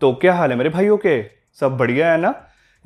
तो क्या हाल है मेरे भाइयों के सब बढ़िया है ना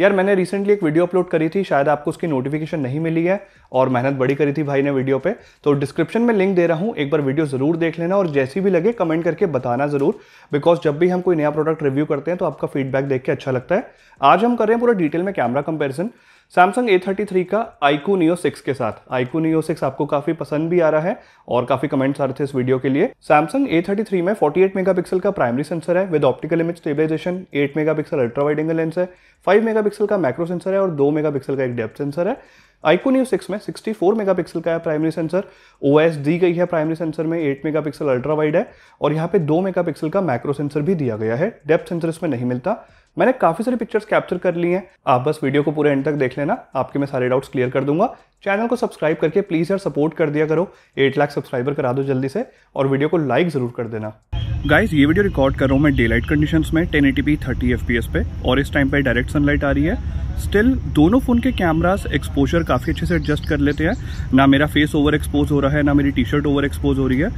यार मैंने रिसेंटली एक वीडियो अपलोड करी थी शायद आपको उसकी नोटिफिकेशन नहीं मिली है और मेहनत बड़ी करी थी भाई ने वीडियो पे तो डिस्क्रिप्शन में लिंक दे रहा हूँ एक बार वीडियो ज़रूर देख लेना और जैसी भी लगे कमेंट करके बताना ज़रूर बिकॉज जब भी हम कोई नया प्रोडक्ट रिव्यू करते हैं तो आपका फीडबैक देख के अच्छा लगता है आज हम कर रहे हैं पूरा डिटेल में camera comparison Samsung A thirty three का आईकू नियो सिक्स के साथ आईकू नियो सिक्स आपको काफी पसंद भी आ रहा है और काफी कमेंट्स आ रहे थे इस वीडियो के लिए सैमसंग ए थर्टी थ्री में फोर्टी एट मेगा पिक्सल का प्राइमरी सेंसर है with optical image stabilisation eight mega pixel ultra wide angle lens है फाइव मेगा पिक्सल का मैक्रो सेंसर है और दो मेगा पिक्सल का एक डेप्थ सेंसर है आईकू नियो सिक्स में 64 मेगापिक्सल का है प्राइमरी सेंसर ओ दी गई है प्राइमरी सेंसर में 8 मेगापिक्सल अल्ट्रा वाइड है और यहाँ पे 2 मेगापिक्सल का मैक्रो सेंसर भी दिया गया है डेप्थ सेंसर इसमें नहीं मिलता मैंने काफ़ी सारी पिक्चर्स कैप्चर कर ली हैं आप बस वीडियो को पूरे एंड तक देख लेना आपके मैं सारे डाउट्स क्लियर कर दूंगा चैनल को सब्सक्राइब करके प्लीज़ यार सपोर्ट कर दिया करो 8 लाख सब्सक्राइबर करा दो जल्दी से और वीडियो को लाइक ज़रूर कर देना गाइज ये वीडियो रिकॉर्ड कर रहा हूँ मैं डे लाइट कंडीशन में ten eighty P thirty F P S पे और इस टाइम पर डायरेक्ट सनलाइट आ रही है स्टिल दोनों फ़ोन के कैमरास एक्सपोजर काफ़ी अच्छे से एडजस्ट कर लेते हैं ना मेरा फेस ओवर एक्सपोज हो रहा है ना मेरी टी शर्ट ओवर एक्सपोज हो रही है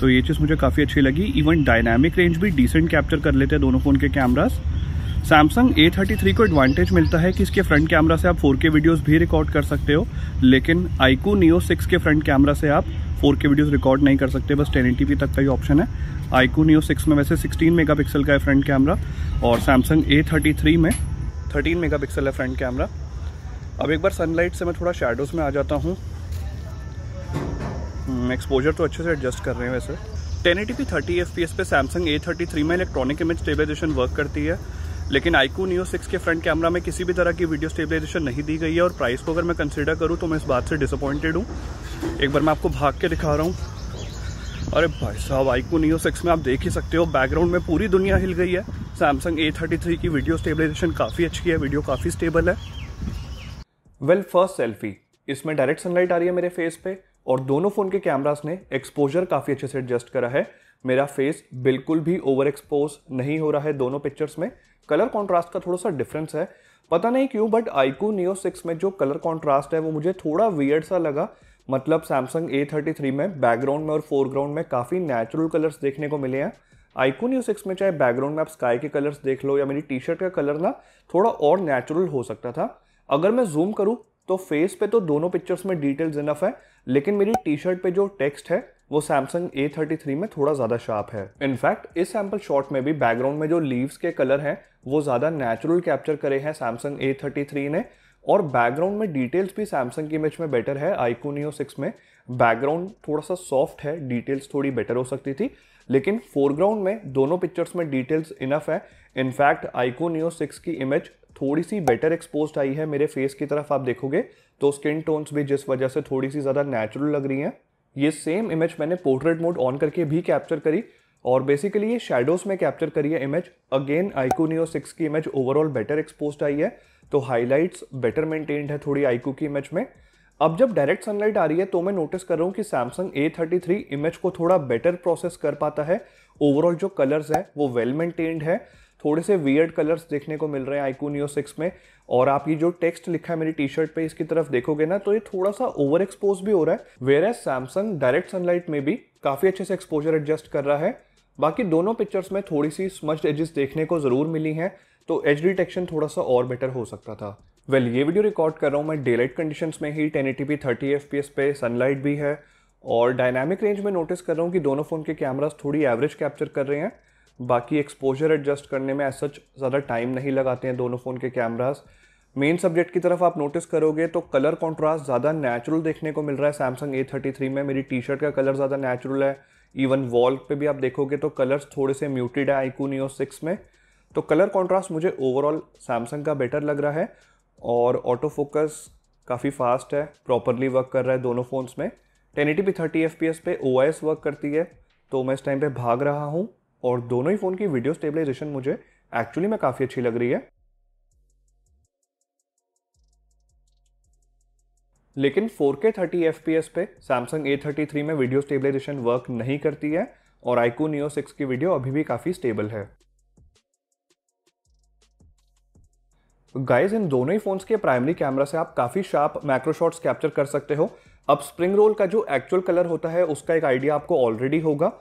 तो ये चीज़ मुझे काफ़ी अच्छी लगी इवन डायनामिक रेंज भी डिसेंट कैप्चर कर लेते हैं दोनों फ़ोन के कैमरास सैमसंग A33 को एडवांटेज मिलता है कि इसके फ्रंट कैमरा से आप 4K वीडियोस भी रिकॉर्ड कर सकते हो लेकिन आईकू नियो 6 के फ्रंट कैमरा से आप 4K वीडियोस रिकॉर्ड नहीं कर सकते बस 1080p तक का ही ऑप्शन है आईकू नियो 6 में वैसे 16 मेगापिक्सल का है फ्रंट कैमरा और सैमसंग A33 में 13 पिक्सल है फ्रंट कैमरा अब एक बार सनलाइट से मैं थोड़ा शेडोज़ में आ जाता हूँ एक्सपोजर हम्म, तो अच्छे से एडजस्ट कर रहे हैं वैसे 1080p 30 fps पे सैमसंग A33 में इलेक्ट्रॉनिक इमेज स्टेबलाइजेशन वर्क करती है लेकिन आईकू नियो सिक्स के फ्रंट कैमरा में किसी भी तरह की वीडियो स्टेबलाइजेशन नहीं दी गई है और प्राइस को अगर मैं कंसिडर करूँ तो मैं इस बात से डिसअपॉइंटेड हूँ एक बार मैं आपको भाग के दिखा रहा हूँ अरे भाई साहब आईकू नियो सिक्स में आप देख ही सकते हो बैकग्राउंड में पूरी दुनिया हिल गई है सैमसंग ए थर्टी थ्री की वीडियो स्टेबलाइजेशन काफ़ी अच्छी है वीडियो काफ़ी स्टेबल है वेल फर्स्ट सेल्फी इसमें डायरेक्ट सनलाइट आ रही है मेरे फेस पे और दोनों फ़ोन के कैमरास ने एक्सपोजर काफ़ी अच्छे से एडजस्ट करा है मेरा फेस बिल्कुल भी ओवर एक्सपोज नहीं हो रहा है दोनों पिक्चर्स में कलर कॉन्ट्रास्ट का थोड़ा सा डिफरेंस है पता नहीं क्यों बट आईकू नियो सिक्स में जो कलर कॉन्ट्रास्ट है वो मुझे थोड़ा वियर्ड सा लगा मतलब सैमसंग ए थर्टी थ्री में बैकग्राउंड में और फोरग्राउंड में काफ़ी नेचुरल कलर्स देखने को मिले हैं आईकू न्यू सिक्स में चाहे बैकग्राउंड में आप स्काई के कलर्स देख लो या मेरी टी शर्ट का कलर ना थोड़ा और नेचुरल हो सकता था अगर मैं जूम करूँ तो फेस पे तो दोनों पिक्चर्स में डिटेल्स इनफ है लेकिन मेरी टी शर्ट पे जो टेक्स्ट है वो सैमसंग ए थर्टी थ्री में थोड़ा ज़्यादा शार्प है इनफैक्ट इस सैम्पल शॉट में भी बैकग्राउंड में जो लीव्स के कलर हैं वो ज़्यादा नेचुरल कैप्चर करे हैं सैमसंग ए थर्टी थ्री ने और बैकग्राउंड में डिटेल्स भी सैमसंग की इमेज में बेटर है आईकोनियो सिक्स में बैकग्राउंड थोड़ा सा सॉफ्ट है डिटेल्स थोड़ी बेटर हो सकती थी लेकिन फोरग्राउंड में दोनों पिक्चर्स में डिटेल्स इनफ है इनफैक्ट आईकोनियो सिक्स की इमेज थोड़ी सी बेटर एक्सपोज आई है मेरे फेस की तरफ आप देखोगे तो स्किन टोन्स भी जिस वजह से थोड़ी सी ज़्यादा नेचुरल लग रही हैं ये सेम इमेज मैंने पोर्ट्रेट मोड ऑन करके भी कैप्चर करी और बेसिकली ये शेडोज में कैप्चर करी है इमेज अगेन नियो सिक्स की इमेज ओवरऑल बेटर एक्सपोज आई है तो हाईलाइट्स बेटर मेंटेन्ड है थोड़ी आईकू की इमेज में अब जब डायरेक्ट सनलाइट आ रही है तो मैं नोटिस कर रहा हूँ कि Samsung A thirty three image को थोड़ा बेटर प्रोसेस कर पाता है ओवरऑल जो कलर्स है वो वेल मेंटेन्ड है थोड़े से वियर्ड कलर्स देखने को मिल रहे हैं यो सिक्स में और आप ये जो टेक्स्ट लिखा है मेरी टी शर्ट पे इसकी तरफ देखोगे ना तो ये थोड़ा सा ओवर एक्सपोज भी हो रहा है whereas Samsung direct sunlight में भी काफ़ी अच्छे से एक्सपोजर एडजस्ट कर रहा है बाकी दोनों पिक्चर्स में थोड़ी सी स्मच्ड एजेस देखने को ज़रूर मिली हैं तो एज डिटेक्शन थोड़ा सा और बेटर हो सकता था वेल well, ये वीडियो रिकॉर्ड कर रहा हूँ मैं डे लाइट कंडीशन में ही ten eighty P thirty F P S पे सनलाइट भी है और डायनामिक रेंज में नोटिस कर रहा हूँ कि दोनों फ़ोन के कैमरास थोड़ी एवरेज कैप्चर कर रहे हैं बाकी एक्सपोजर एडजस्ट करने में ऐसा सच ज़्यादा टाइम नहीं लगाते हैं दोनों फ़ोन के कैमरास मेन सब्जेक्ट की तरफ आप नोटिस करोगे तो कलर कॉन्ट्रास्ट ज़्यादा नेचुरल देखने को मिल रहा है सैमसंग ए थर्टी थ्री में मेरी टी शर्ट का कलर ज़्यादा नेचुरल है इवन वॉल पे भी आप देखोगे तो कलर्स थोड़े से म्यूटेड है आईकूनियो सिक्स में तो कलर कॉन्ट्रास्ट मुझे ओवरऑल सैमसंग का बेटर लग रहा है और ऑटो फोकस काफ़ी फास्ट है प्रॉपरली वर्क कर रहा है दोनों फ़ोन्स में ten eighty P thirty F P S पे ओ वर्क करती है तो मैं इस टाइम पे भाग रहा हूँ और दोनों ही फ़ोन की वीडियो स्टेबलाइजेशन मुझे एक्चुअली में काफ़ी अच्छी लग रही है लेकिन 4K 30 FPS पे Samsung A33 में वीडियो स्टेबलाइजेशन वर्क नहीं करती है और आईकू नियो 6 की वीडियो अभी भी काफ़ी स्टेबल है गाइज इन दोनों ही फोन्स के प्राइमरी कैमरा से आप काफ़ी शार्प मैक्रो शॉट्स कैप्चर कर सकते हो अब स्प्रिंग रोल का जो एक्चुअल कलर होता है उसका एक आइडिया आपको ऑलरेडी होगा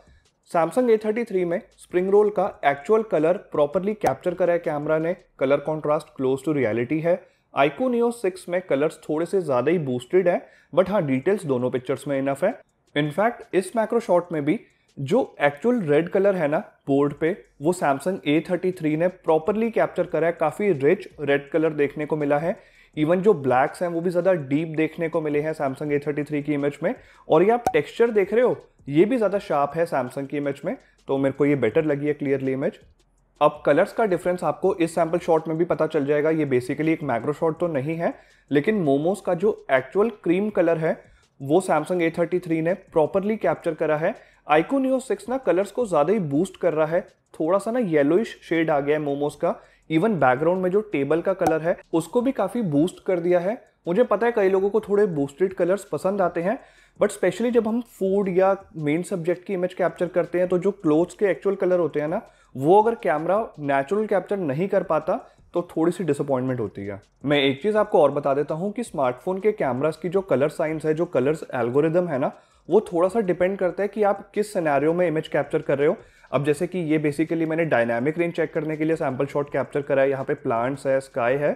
सैमसंग ए थ्री में स्प्रिंग रोल का एक्चुअल कलर प्रॉपरली कैप्चर करा है कैमरा ने colour contrast close to reality है आइकोनियो 6 में कलर्स थोड़े से ज़्यादा ही बूस्टेड है बट हाँ डिटेल्स दोनों पिक्चर्स में इनफ है इनफैक्ट इस मैक्रो शॉट में भी जो एक्चुअल रेड कलर है ना बोर्ड पे वो सैमसंग ए थ्री ने प्रॉपरली कैप्चर करा है काफ़ी रिच रेड कलर देखने को मिला है इवन जो ब्लैक्स हैं वो भी ज़्यादा डीप देखने को मिले हैं सैमसंग ए थर्टी की इमेज में और ये आप टेक्स्चर देख रहे हो ये भी ज़्यादा शार्प है सैमसंग की इमेज में तो मेरे को ये बेटर लगी है क्लियरली इमेज अब कलर्स का डिफरेंस आपको इस सैम्पल शॉट में भी पता चल जाएगा ये बेसिकली एक मैक्रो शॉट तो नहीं है लेकिन मोमोज का जो एक्चुअल क्रीम कलर है वो सैमसंग ए थर्टी ने प्रॉपरली कैप्चर करा है आइको न्यूज सिक्स ना कलर्स को ज़्यादा ही बूस्ट कर रहा है थोड़ा सा ना येलोइश शेड आ गया है मोमोज का इवन बैकग्राउंड में जो टेबल का कलर है उसको भी काफ़ी बूस्ट कर दिया है मुझे पता है कई लोगों को थोड़े बूस्टेड कलर्स पसंद आते हैं बट स्पेशली जब हम फूड या मेन सब्जेक्ट की इमेज कैप्चर करते हैं तो जो क्लोथ्स के एक्चुअल कलर होते हैं ना वो अगर कैमरा नेचुरल कैप्चर नहीं कर पाता तो थोड़ी सी डिसअपॉइंटमेंट होती है मैं एक चीज़ आपको और बता देता हूँ कि स्मार्टफोन के कैमरास की जो कलर साइंस है जो कलर्स एल्गोरिदम है ना वो थोड़ा सा डिपेंड करता है कि आप किस सिनेरियो में इमेज कैप्चर कर रहे हो अब जैसे कि ये बेसिकली मैंने डायनामिक रेंज चेक करने के लिए सैम्पल शॉट कैप्चर करा है यहाँ पे प्लांट्स है स्काई है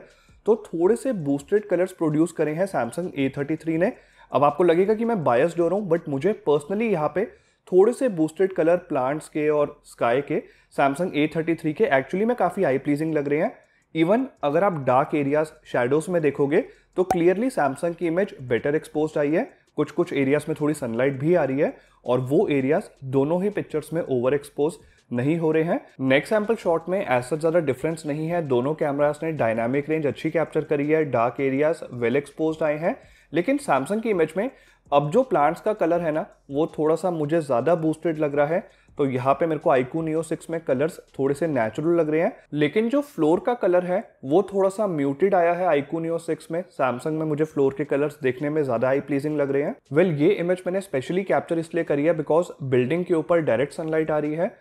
तो थोड़े से बूस्टेड कलर्स प्रोड्यूस करे हैं सैमसंग ए थर्टी थ्री ने अब आपको लगेगा कि मैं बायस हो रहा हूँ बट मुझे पर्सनली यहाँ पे थोड़े से बूस्टेड कलर प्लांट्स के और स्काई के सैमसंग ए थर्टी थ्री के एक्चुअली में काफ़ी आई प्लीजिंग लग रहे हैं इवन अगर आप डार्क एरियाज शेडोज में देखोगे तो क्लियरली सैमसंग की इमेज बेटर एक्सपोज आई है कुछ कुछ एरियाज़ में थोड़ी सनलाइट भी आ रही है और वो एरियाज़ दोनों ही पिक्चर्स में ओवर एक्सपोज नहीं हो रहे हैं नेक्स्ट सैम्पल शॉट में ऐसा ज़्यादा डिफरेंस नहीं है दोनों कैमराज ने डायनामिक रेंज अच्छी कैप्चर करी है डार्क एरियाज वेल एक्सपोज आए हैं लेकिन सैमसंग की इमेज में अब जो प्लांट्स का कलर है ना वो थोड़ा सा मुझे ज़्यादा बूस्टेड लग रहा है तो यहाँ पे मेरे को आईकू नियो सिक्स में कलर्स थोड़े से नेचुरल लग रहे हैं लेकिन जो फ्लोर का कलर है वो थोड़ा सा म्यूटेड आया है आईकू नियो सिक्स में सैमसंग में मुझे फ्लोर के कलर्स देखने में ज़्यादा आई प्लीजिंग लग रहे हैं वेल well, ये इमेज मैंने स्पेशली कैप्चर इसलिए करी है बिकॉज बिल्डिंग के ऊपर डायरेक्ट सनलाइट आ रही है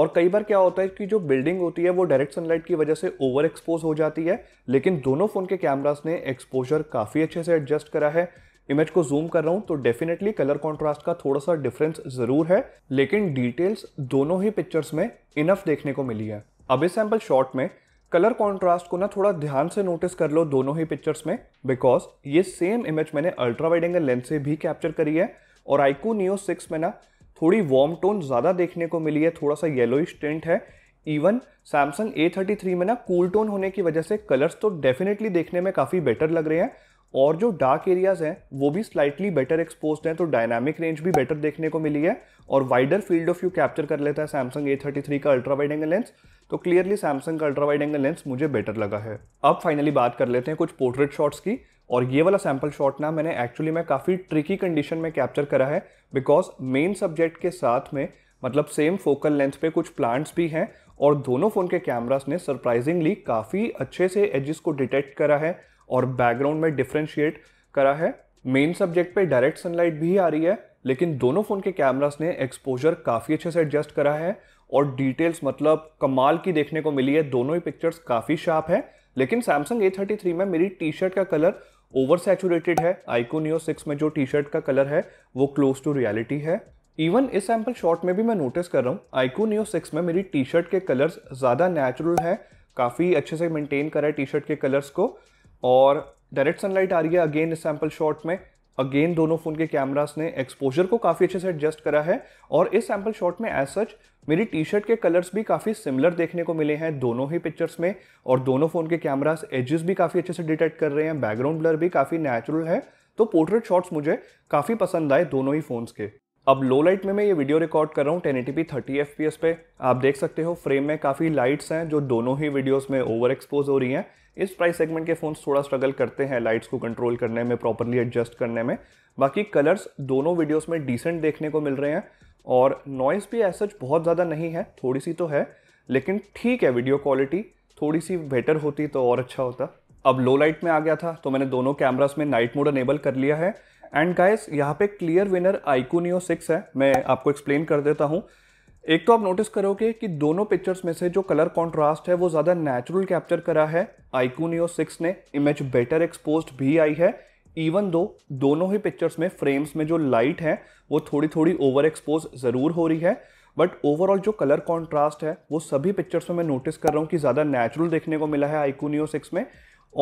और कई बार क्या होता है कि जो बिल्डिंग होती है वो डायरेक्ट सनलाइट की वजह से ओवर एक्सपोज हो जाती है लेकिन दोनों फ़ोन के कैमरास ने एक्सपोजर काफ़ी अच्छे से एडजस्ट करा है इमेज को जूम कर रहा हूँ तो डेफिनेटली कलर कॉन्ट्रास्ट का थोड़ा सा डिफरेंस जरूर है लेकिन डिटेल्स दोनों ही पिक्चर्स में इनफ देखने को मिली है अब इस सैम्पल शॉट में कलर कॉन्ट्रास्ट को ना थोड़ा ध्यान से नोटिस कर लो दोनों ही पिक्चर्स में बिकॉज ये सेम इमेज मैंने अल्ट्रा वाइड एंगल लेंस से भी कैप्चर करी है और आईको नियो सिक्स में ना थोड़ी वार्म टोन ज़्यादा देखने को मिली है थोड़ा सा येलो टेंट है even Samsung A thirty three में ना कूल टोन होने की वजह से कलर्स तो डेफिनेटली देखने में काफ़ी बेटर लग रहे हैं और जो डार्क एरियाज हैं वो भी स्लाइटली बेटर एक्सपोज हैं तो डायनामिक रेंज भी बेटर देखने को मिली है और wider field of view capture कर लेता है सैमसंग ए थर्टी थ्री का अल्ट्रा वाइड एंगल लेंस तो क्लियरली सैमसंग का अल्ट्रा वाइड एंगल लेंस मुझे बेटर लगा है अब फाइनली बात कर लेते हैं कुछ पोर्ट्रेट शॉट्स की और ये वाला सैम्पल शॉट ना मैंने एक्चुअली में काफ़ी ट्रिकी कंडीशन में कैप्चर करा है बिकॉज मेन सब्जेक्ट के साथ में मतलब सेम फोकल लेंथ पे कुछ प्लांट्स भी हैं और दोनों फ़ोन के कैमरास ने सरप्राइजिंगली काफ़ी अच्छे से एजिस को डिटेक्ट करा है और बैकग्राउंड में डिफ्रेंशिएट करा है मेन सब्जेक्ट पे डायरेक्ट सनलाइट भी आ रही है लेकिन दोनों फ़ोन के कैमरास ने एक्सपोजर काफ़ी अच्छे से एडजस्ट करा है और डिटेल्स मतलब कमाल की देखने को मिली है दोनों ही पिक्चर्स काफ़ी शार्प है लेकिन सैमसंग ए में मेरी टी शर्ट का कलर ओवर सेचूरेटेड है आईकोनियो सिक्स में जो टी शर्ट का कलर है वो क्लोज टू रियलिटी है इवन इस सैम्पल शॉट में भी मैं नोटिस कर रहा हूँ आईकोनियो सिक्स में मेरी टी शर्ट के कलर्स ज़्यादा नेचुरल है काफ़ी अच्छे से मेंटेन करा है टी शर्ट के कलर्स को और डायरेक्ट सनलाइट आ रही है अगेन इस सैम्पल शॉट में अगेन दोनों फ़ोन के कैमरास ने एक्सपोजर को काफ़ी अच्छे से एडजस्ट करा है और इस सैम्पल शॉट में एज सच मेरी टी शर्ट के कलर्स भी काफ़ी सिमिलर देखने को मिले हैं दोनों ही पिक्चर्स में और दोनों फ़ोन के कैमरास एजेस भी काफ़ी अच्छे से डिटेक्ट कर रहे हैं बैकग्राउंड ब्लर भी काफ़ी नेचुरल है तो पोर्ट्रेट शॉट्स मुझे काफ़ी पसंद आए दोनों ही फ़ोन्स के अब लो लाइट में मैं ये वीडियो रिकॉर्ड कर रहा हूँ टेन 1080p थर्टी एफ पे आप देख सकते हो फ्रेम में काफ़ी लाइट्स हैं जो दोनों ही वीडियोस में ओवर एक्सपोज हो रही हैं इस प्राइस सेगमेंट के फोन थोड़ा स्ट्रगल करते हैं लाइट्स को कंट्रोल करने में प्रॉपरली एडजस्ट करने में बाकी कलर्स दोनों वीडियोस में डिसेंट देखने को मिल रहे हैं और नॉइस भी एज सच बहुत ज़्यादा नहीं है थोड़ी सी तो है लेकिन ठीक है वीडियो क्वालिटी थोड़ी सी बेटर होती तो और अच्छा होता अब लो लाइट में आ गया था तो मैंने दोनों कैमराज में नाइट मोड अनेबल कर लिया है एंड गाइस यहाँ पे क्लियर विनर आइकोनियो सिक्स है मैं आपको एक्सप्लेन कर देता हूँ एक तो आप नोटिस करोगे कि दोनों पिक्चर्स में से जो कलर कॉन्ट्रास्ट है वो ज़्यादा नेचुरल कैप्चर करा है आइकूनियो सिक्स ने इमेज बेटर एक्सपोज भी आई है इवन दो दोनों ही पिक्चर्स में फ्रेम्स में जो लाइट है वो थोड़ी थोड़ी ओवर एक्सपोज ज़रूर हो रही है बट ओवरऑल जो कलर कॉन्ट्रास्ट है वो सभी पिक्चर्स में मैं नोटिस कर रहा हूँ कि ज़्यादा नेचुरल देखने को मिला है आइकूनियो सिक्स में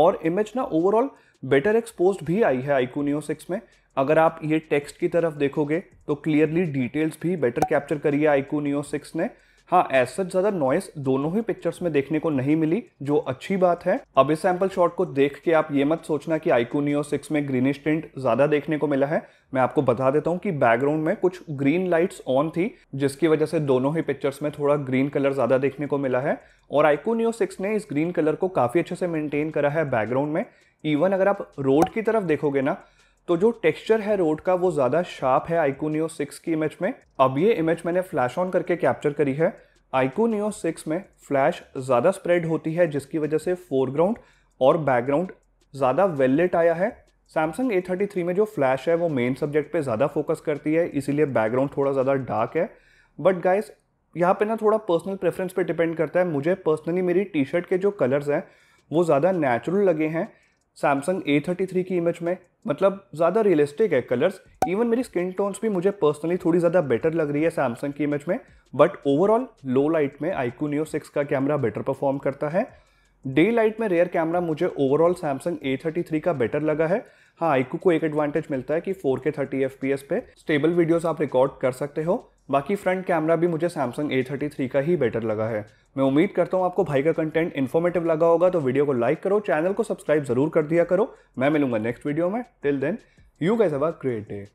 और इमेज ना ओवरऑल बेटर एक्सपोज भी आई है आइकूनियो सिक्स में अगर आप ये टेक्स्ट की तरफ देखोगे तो क्लियरली डिटेल्स भी बेटर कैप्चर करी है आईकू नियो सिक्स ने हाँ ऐसा ज्यादा नॉइस दोनों ही पिक्चर्स में देखने को नहीं मिली जो अच्छी बात है अब इस सैंपल शॉट को देख के आप ये मत सोचना कि आइकोनियो सिक्स में ग्रीनिश टिंट ज्यादा देखने को मिला है मैं आपको बता देता हूँ कि बैकग्राउंड में कुछ ग्रीन लाइट्स ऑन थी जिसकी वजह से दोनों ही पिक्चर्स में थोड़ा ग्रीन कलर ज्यादा देखने को मिला है और आइकोनियो सिक्स ने इस ग्रीन कलर को काफी अच्छे से मेनटेन करा है बैकग्राउंड में इवन अगर आप रोड की तरफ देखोगे ना तो जो टेक्सचर है रोड का वो ज़्यादा शार्प है आइकोनियो सिक्स की इमेज में अब ये इमेज मैंने फ्लैश ऑन करके कैप्चर करी है आइकोनियो सिक्स में फ्लैश ज़्यादा स्प्रेड होती है जिसकी वजह से फोरग्राउंड और बैकग्राउंड ज़्यादा वेललेट आया है सैमसंग ए में जो फ्लैश है वो मेन सब्जेक्ट पे ज़्यादा फोकस करती है इसीलिए बैकग्राउंड थोड़ा ज़्यादा डार्क है बट गाइस यहाँ पे ना थोड़ा पर्सनल प्रेफरेंस पे डिपेंड करता है मुझे पर्सनली मेरी टी शर्ट के जो कलर्स हैं वो ज़्यादा नेचुरल लगे हैं सैमसंग A33 की इमेज में मतलब ज़्यादा रियलिस्टिक है कलर्स इवन मेरी स्किन टोन्स भी मुझे पर्सनली थोड़ी ज़्यादा बेटर लग रही है सैमसंग की इमेज में बट ओवरऑल लो लाइट में आईकू नियो सिक्स का कैमरा बेटर परफॉर्म करता है डे लाइट में रेयर कैमरा मुझे overall Samsung A thirty three का बेटर लगा है हाँ आईकू को एक एडवांटेज मिलता है कि four K thirty F P S पे स्टेबल वीडियोस आप रिकॉर्ड कर सकते हो बाकी फ्रंट कैमरा भी मुझे सैमसंग ए थर्टी थ्री का ही बेटर लगा है मैं उम्मीद करता हूँ आपको भाई का कंटेंट इन्फॉर्मेटिव लगा होगा तो वीडियो को लाइक करो चैनल को सब्सक्राइब जरूर कर दिया करो मैं मिलूंगा नेक्स्ट वीडियो में till then you guys have a great day